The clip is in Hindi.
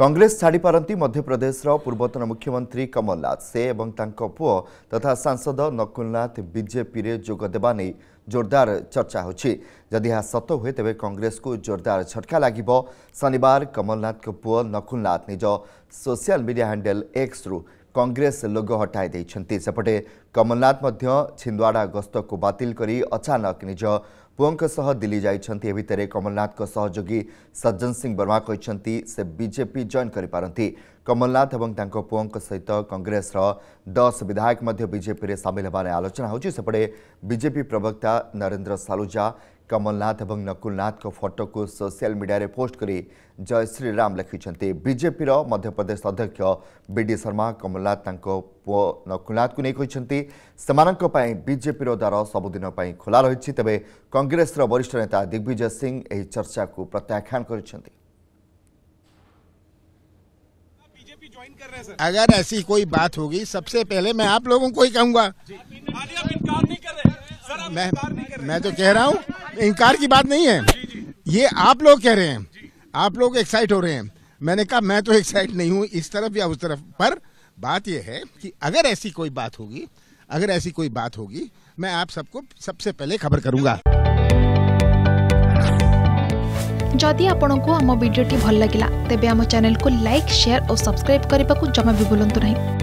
କଂଗ୍ରେସ ଛାଡ଼ିପାରନ୍ତି ମଧ୍ୟପ୍ରଦେଶର ପୂର୍ବତନ ମୁଖ୍ୟମନ୍ତ୍ରୀ କମଲନାଥ ସେ ଏବଂ ତାଙ୍କ ପୁଅ ତଥା ସାଂସଦ ନକୁଲନାଥ ବିଜେପିରେ ଯୋଗ ଦେବା ନେଇ ଜୋରଦାର ଚର୍ଚ୍ଚା ହେଉଛି ଯଦି ଏହା ସତ ହୁଏ ତେବେ କଂଗ୍ରେସକୁ ଜୋରଦାର ଝଟକା ଲାଗିବ ଶନିବାର କମଲନାଥଙ୍କ ପୁଅ ନକୁଲନାଥ ନିଜ ସୋସିଆଲ ମିଡିଆ ହ୍ୟାଣ୍ଡେଲ ଏକ୍ସରୁ କଂଗ୍ରେସ ଲୋଗୋ ହଟାଇ ଦେଇଛନ୍ତି ସେପଟେ କମଲନାଥ ମଧ୍ୟ ଛିନ୍ଦୱାଡ଼ା ଗସ୍ତକୁ ବାତିଲ କରି ଅଚାନକ ନିଜ ପୁଅଙ୍କ ସହ ଦିଲ୍ଲୀ ଯାଇଛନ୍ତି ଏ ଭିତରେ କମଲନାଥଙ୍କ ସହଯୋଗୀ ସଜ୍ଜନ ସିଂ ବର୍ମା କହିଛନ୍ତି ସେ ବିଜେପି ଜଏନ୍ କରିପାରନ୍ତି କମଲନାଥ ଏବଂ ତାଙ୍କ ପୁଅଙ୍କ ସହିତ କଂଗ୍ରେସର ଦଶ ବିଧାୟକ ମଧ୍ୟ ବିଜେପିରେ ସାମିଲ ହେବାରେ ଆଲୋଚନା ହେଉଛି ସେପଟେ ବିଜେପି ପ୍ରବକ୍ତା ନରେନ୍ଦ୍ର ସାଲୁଜା कमलनाथ और नकुलनाथ को फोटो को सोशल मीडिया पोस्ट कर जय श्रीराम लिखिंट बीजेपी मध्यप्रदेश अध्यक्ष विडी शर्मा कमलनाथ पु नकुलनाथ को नहीं कहते बीजेपी द्वार सबुद खोला रही तेज कंग्रेस वरिष्ठ नेता दिग्विजय सिंह यह चर्चा को प्रत्याख्यान कर अगर ऐसी कोई बात होगी सबसे पहले मैं आप लोगों को ही कहूंगा मैं मैं तो कह रहा हूँ इनकार की बात नहीं है ये आप लोग कह रहे हैं आप लोग एक्साइट हो रहे हैं मैंने कहा मैं तो एक्साइट नहीं हूँ इस तरफ या उस तरफ पर बात यह है कि अगर ऐसी कोई बात होगी अगर ऐसी कोई बात होगी मैं आप सबको सबसे पहले खबर करूंगा जदि आपंक आम भिडी भल लगा तेब आम को लाइक शेयर और सब्सक्राइब करने को जमा भी बुलां नहीं